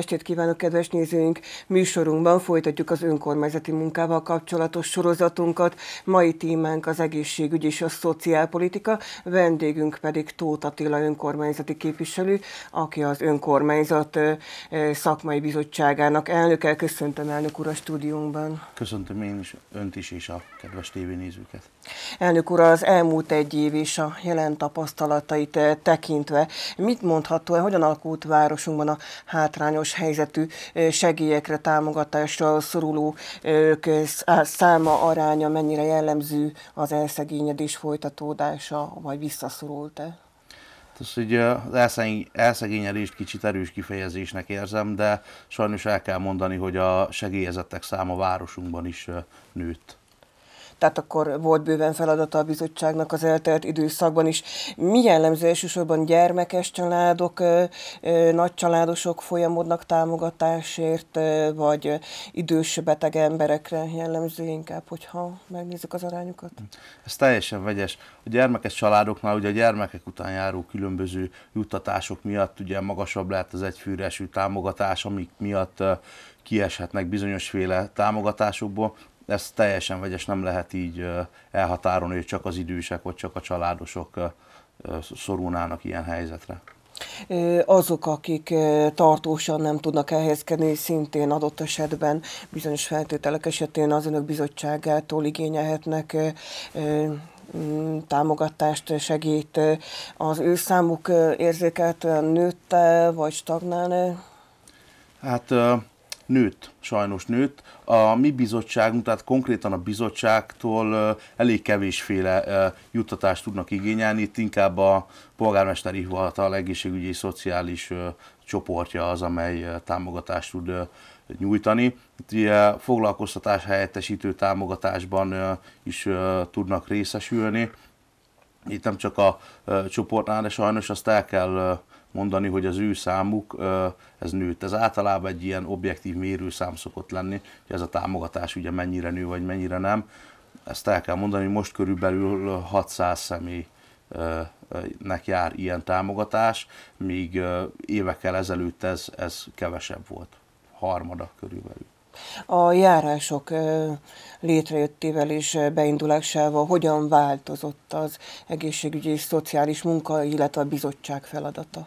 estét kívánok, kedves nézőink! Műsorunkban folytatjuk az önkormányzati munkával kapcsolatos sorozatunkat. Mai témánk az egészségügy és a szociálpolitika, vendégünk pedig Tóth Attila önkormányzati képviselő, aki az önkormányzat szakmai bizottságának elnöke. Köszöntöm elnök úr a stúdiumban. Köszöntöm én is, önt is és a kedves tévénézőket. Elnök úr, az elmúlt egy év és a jelen tapasztalatait eh, tekintve, mit mondható, hogyan alakult városunkban a hátrányos helyzetű eh, segélyekre, támogatásra szoruló eh, száma, aránya, mennyire jellemző az elszegényedés folytatódása, vagy visszaszorult-e? Tehát, hogy az elszegényelést kicsit erős kifejezésnek érzem, de sajnos el kell mondani, hogy a segélyezettek száma városunkban is nőtt tehát akkor volt bőven feladata a bizottságnak az eltelt időszakban is. Mi jellemző elsősorban gyermekes családok, nagy családosok folyamodnak támogatásért, vagy idős beteg emberekre jellemző inkább, hogyha megnézzük az arányokat? Ez teljesen vegyes. A gyermekes családoknál ugye a gyermekek után járó különböző juttatások miatt ugye magasabb lehet az egyfőre támogatás, amik miatt kieshetnek bizonyos féle támogatásokból, ez teljesen vegyes, nem lehet így elhatárolni, hogy csak az idősek vagy csak a családosok szorulnának ilyen helyzetre. Azok, akik tartósan nem tudnak elhelyezkedni, szintén adott esetben bizonyos feltételek esetén az önök bizottságától igényelhetnek támogatást, segít. Az ő számuk érzékelt nőtte, vagy stagnál? Hát nőtt, sajnos nőtt. A mi bizottságunk, tehát konkrétan a bizottságtól elég kevésféle juttatást tudnak igényelni, itt inkább a polgármesteri hivatal egészségügyi és szociális csoportja az, amely támogatást tud nyújtani. Itt foglalkoztatás helyettesítő támogatásban is tudnak részesülni. Itt nem csak a csoportnál, de sajnos azt el kell mondani, hogy az ő számuk ez nőtt. Ez általában egy ilyen objektív mérőszám szokott lenni, hogy ez a támogatás ugye mennyire nő, vagy mennyire nem. Ezt el kell mondani, hogy most körülbelül 600 személy nek jár ilyen támogatás, míg évekkel ezelőtt ez, ez kevesebb volt, harmada körülbelül. A járások létrejöttével és beindulásával hogyan változott az egészségügyi és szociális munka, illetve a bizottság feladata?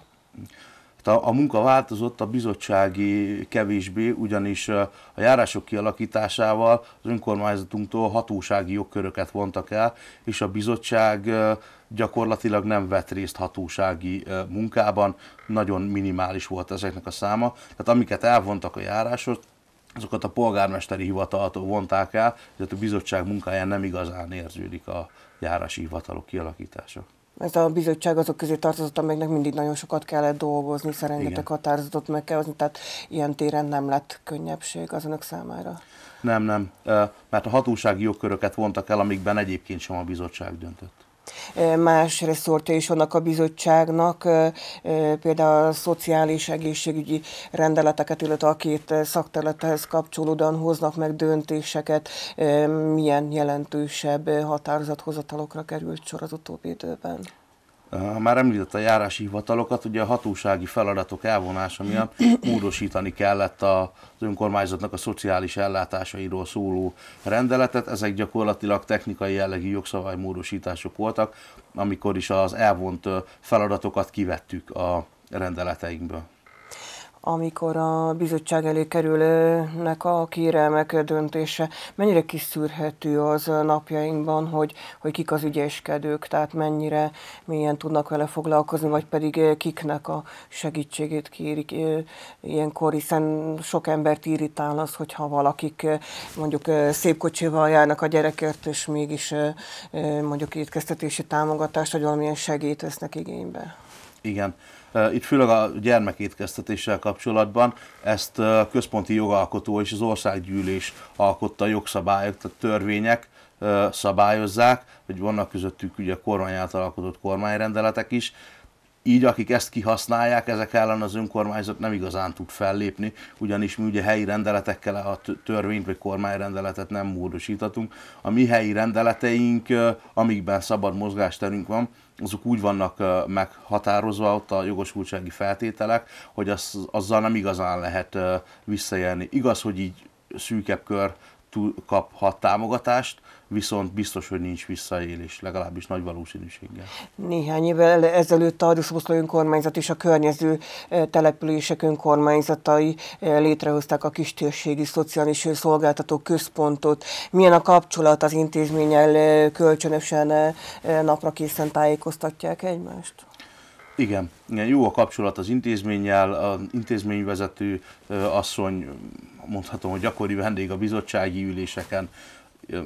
Hát a, a munka változott, a bizottsági kevésbé, ugyanis a járások kialakításával az önkormányzatunktól hatósági jogköröket vontak el, és a bizottság gyakorlatilag nem vett részt hatósági munkában, nagyon minimális volt ezeknek a száma. Tehát amiket elvontak a járások, azokat a polgármesteri hivataltól vonták el, tehát a bizottság munkáján nem igazán érződik a járási hivatalok kialakítása ez a bizottság azok közé tartozott, amelynek mindig nagyon sokat kellett dolgozni, hiszen rengeteg határozatot meg kell hozni, tehát ilyen téren nem lett könnyebbség az önök számára. Nem, nem, mert a hatósági jogköröket vontak el, amikben egyébként sem a bizottság döntött más reszortja is vannak a bizottságnak, például a szociális egészségügyi rendeleteket, illetve a két szakterülethez kapcsolódóan hoznak meg döntéseket, milyen jelentősebb határozathozatalokra került sor az utóbbi időben már említett a járási hivatalokat, ugye a hatósági feladatok elvonása miatt módosítani kellett az önkormányzatnak a szociális ellátásairól szóló rendeletet. Ezek gyakorlatilag technikai jellegű módosítások voltak, amikor is az elvont feladatokat kivettük a rendeleteinkből amikor a bizottság elé kerülnek a kérelmek döntése. Mennyire kiszűrhető az napjainkban, hogy, hogy kik az ügyeskedők, tehát mennyire milyen tudnak vele foglalkozni, vagy pedig eh, kiknek a segítségét kérik eh, ilyenkor, hiszen sok embert irritál az, hogyha valakik eh, mondjuk szép kocsival járnak a gyerekért, és mégis mondjuk étkeztetési támogatást, vagy valamilyen segít vesznek igénybe. Igen. Itt főleg a gyermekétkeztetéssel kapcsolatban ezt a központi jogalkotó és az országgyűlés alkotta jogszabályok, tehát törvények szabályozzák, hogy vannak közöttük ugye a kormány által alkotott kormányrendeletek is, így akik ezt kihasználják, ezek ellen az önkormányzat nem igazán tud fellépni, ugyanis mi ugye helyi rendeletekkel a törvényt vagy kormányrendeletet nem módosíthatunk. A mi helyi rendeleteink, amikben szabad mozgásterünk van, azok úgy vannak meghatározva ott a jogosultsági feltételek, hogy az, azzal nem igazán lehet visszajelni. Igaz, hogy így szűkebb kör túl, kaphat támogatást, viszont biztos, hogy nincs visszaélés, legalábbis nagy valószínűséggel. Néhány évvel ezelőtt a Rusboszló önkormányzat és a környező e, települések önkormányzatai e, létrehozták a kistérségi szociális szolgáltató központot. Milyen a kapcsolat az intézménnyel e, kölcsönösen napra készen tájékoztatják egymást? Igen, igen, jó a kapcsolat az intézménnyel, az intézményvezető asszony, mondhatom, hogy gyakori vendég a bizottsági üléseken,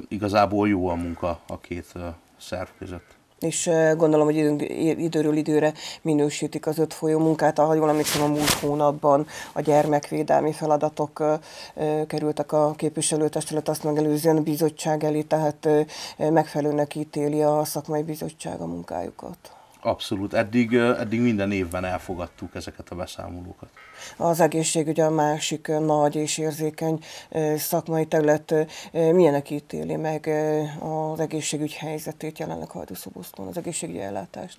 igazából jó a munka a két szerv között és gondolom, hogy időről időre minősítik az öt folyó munkát. Ahogy jól emlékszem, a múlt hónapban a gyermekvédelmi feladatok kerültek a képviselőtestület, azt megelőzően a bizottság elé, tehát megfelelőnek ítéli a szakmai bizottság a munkájukat. Abszolút. Eddig, eddig minden évben elfogadtuk ezeket a beszámolókat. Az egészség ugye a másik nagy és érzékeny szakmai terület. Milyenek ítéli meg az egészségügy helyzetét jelenleg Hajdúszoboszkon, az egészségügyi ellátást?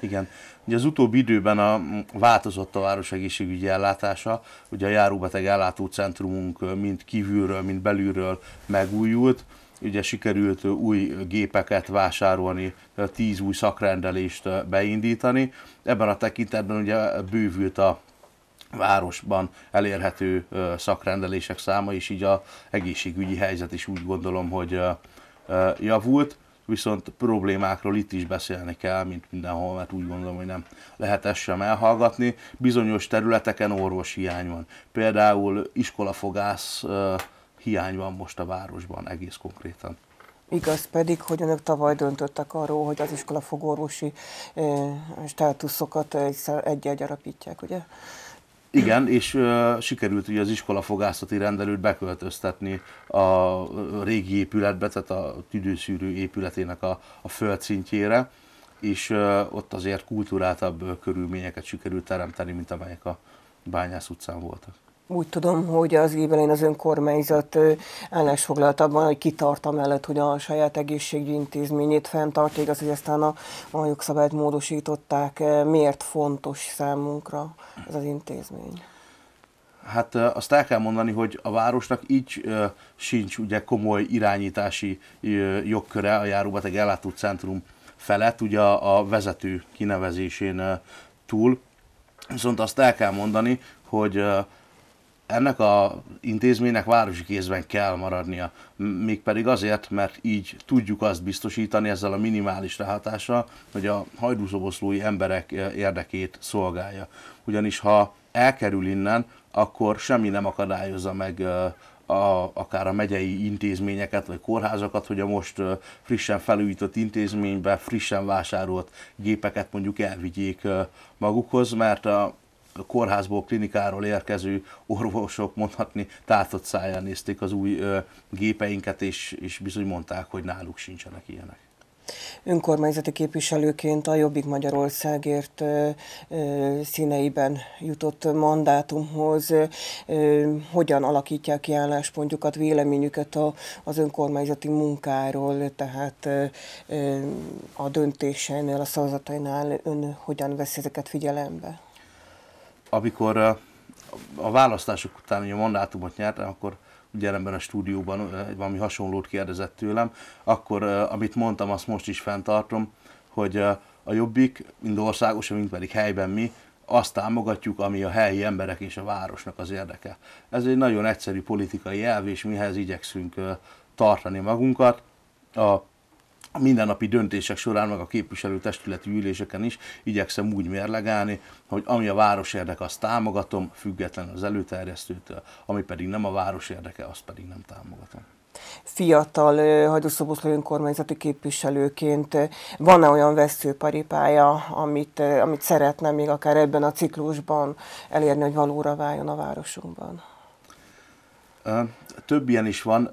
Igen. Ugye az utóbbi időben a, változott a város egészségügyi ellátása, ugye a járóbeteg ellátó centrumunk mind kívülről, mind belülről megújult, ugye sikerült új gépeket vásárolni, tíz új szakrendelést beindítani. Ebben a tekintetben ugye bővült a városban elérhető szakrendelések száma, és így a egészségügyi helyzet is úgy gondolom, hogy javult, viszont problémákról itt is beszélni kell, mint mindenhol, mert úgy gondolom, hogy nem lehet ezt sem elhallgatni. Bizonyos területeken orvos hiány van. Például iskolafogász hiány van most a városban egész konkrétan. Igaz pedig, hogy önök tavaly döntöttek arról, hogy az iskola fogorvosi eh, státuszokat egy-egy arapítják, ugye? Igen, és ö, eh, sikerült ugye az iskola fogászati rendelőt beköltöztetni a eh, régi épületbe, tehát a tüdőszűrő épületének a, a földszintjére, és ö, ott azért kultúráltabb körülményeket sikerült teremteni, mint amelyek a Bányász utcán voltak. Úgy tudom, hogy az évelén az önkormányzat állásfoglalt abban, hogy kitart mellett, hogy a saját egészségügyi intézményét fenntartja, igaz, hogy aztán a, a jogszabályt módosították. Miért fontos számunkra ez az intézmény? Hát azt el kell mondani, hogy a városnak így sincs ugye komoly irányítási e, jogköre a járóbeteg ellátó centrum felett, ugye a, vezető kinevezésén túl. Viszont azt el kell mondani, hogy ennek a intézménynek városi kézben kell maradnia, mégpedig azért, mert így tudjuk azt biztosítani ezzel a minimális ráhatással, hogy a hajdúszoboszlói emberek e, érdekét szolgálja. Ugyanis ha elkerül innen, akkor semmi nem akadályozza meg e, a, akár a megyei intézményeket, vagy kórházakat, hogy a most e, frissen felújított intézménybe frissen vásárolt gépeket mondjuk elvigyék magukhoz, mert a, kórházból, klinikáról érkező orvosok mondhatni tátott száján nézték az új ö, gépeinket, és, és bizony mondták, hogy náluk sincsenek ilyenek. Önkormányzati képviselőként a Jobbik Magyarországért ö, ö, színeiben jutott mandátumhoz ö, hogyan alakítják ki álláspontjukat, véleményüket a, az önkormányzati munkáról, tehát a döntéseinél, a szavazatainál ön hogyan vesz ezeket figyelembe? amikor a választások után a mandátumot nyertem, akkor ugye ebben a stúdióban valami hasonlót kérdezett tőlem, akkor amit mondtam, azt most is fenntartom, hogy a Jobbik, mind országosan, mind pedig helyben mi, azt támogatjuk, ami a helyi emberek és a városnak az érdeke. Ez egy nagyon egyszerű politikai elv, és mihez igyekszünk tartani magunkat. A a mindennapi döntések során, meg a képviselőtestületi üléseken is igyekszem úgy mérlegelni, hogy ami a város érdeke, azt támogatom, független az előterjesztőtől, ami pedig nem a város érdeke, azt pedig nem támogatom fiatal hagyószoboszló önkormányzati képviselőként van-e olyan veszőparipája, amit, amit szeretne még akár ebben a ciklusban elérni, hogy valóra váljon a városunkban? Több ilyen is van.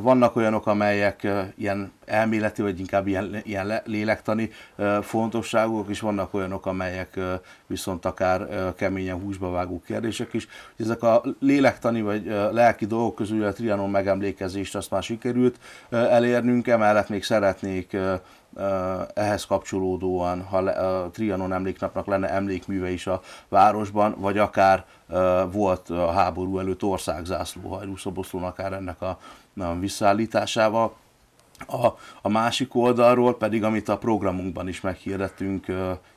Vannak olyanok, amelyek ilyen elméleti, vagy inkább ilyen, ilyen lélektani fontosságúak, és vannak olyanok, amelyek viszont akár keményen húsba vágó kérdések is. Ezek a lélektani, vagy lelki dolgok közül a Trianon megemlékezést azt már sikerült elérnünk, emellett még szeretnék Eh, ehhez kapcsolódóan, ha a Trianon emléknapnak lenne emlékműve is a városban, vagy akár eh, volt a háború előtt országzászló hajlúszoboszlón, akár ennek a visszaállításával. A, a másik oldalról pedig, amit a programunkban is meghirdettünk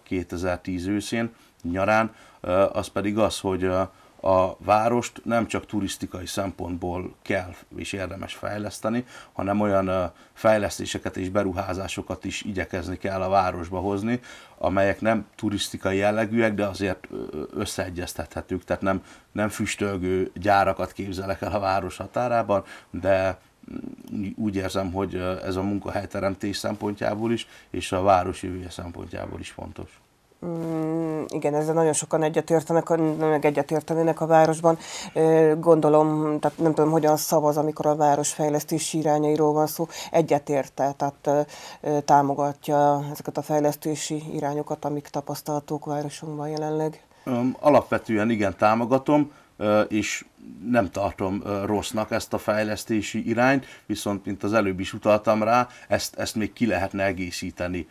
2010 eh, őszén, nyarán, az pedig az, hogy a várost nem csak turisztikai szempontból kell és érdemes fejleszteni, hanem olyan fejlesztéseket és beruházásokat is igyekezni kell a városba hozni, amelyek nem turisztikai jellegűek, de azért összeegyeztethetők, tehát nem, nem füstölgő gyárakat képzelek el a város határában, de úgy érzem, hogy ez a munkahelyteremtés szempontjából is, és a város jövője szempontjából is fontos. Mm, igen, ezzel nagyon sokan egyetértenek, meg egyetértenének a városban. Gondolom, tehát nem tudom, hogyan szavaz, amikor a városfejlesztési irányairól van szó, egyetérte, tehát támogatja ezeket a fejlesztési irányokat, amik tapasztalatók városunkban jelenleg. Alapvetően igen, támogatom és nem tartom rossznak ezt a fejlesztési irányt, viszont, mint az előbb is utaltam rá, ezt, ezt még ki lehetne egészíteni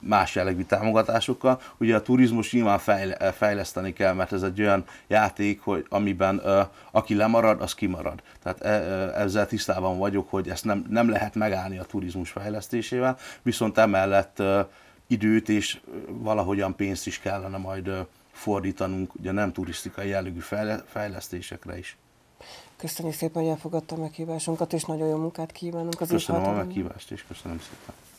más jellegű támogatásokkal. Ugye a turizmus nyilván fejle, fejleszteni kell, mert ez egy olyan játék, hogy amiben aki lemarad, az kimarad. Tehát e, ezzel tisztában vagyok, hogy ezt nem, nem lehet megállni a turizmus fejlesztésével, viszont emellett időt és valahogyan pénzt is kellene majd fordítanunk ugye nem turisztikai jellegű fejlesztésekre is. Köszönjük szépen, hogy elfogadta a meghívásunkat, és nagyon jó munkát kívánunk az Köszönöm a meghívást, és köszönöm szépen.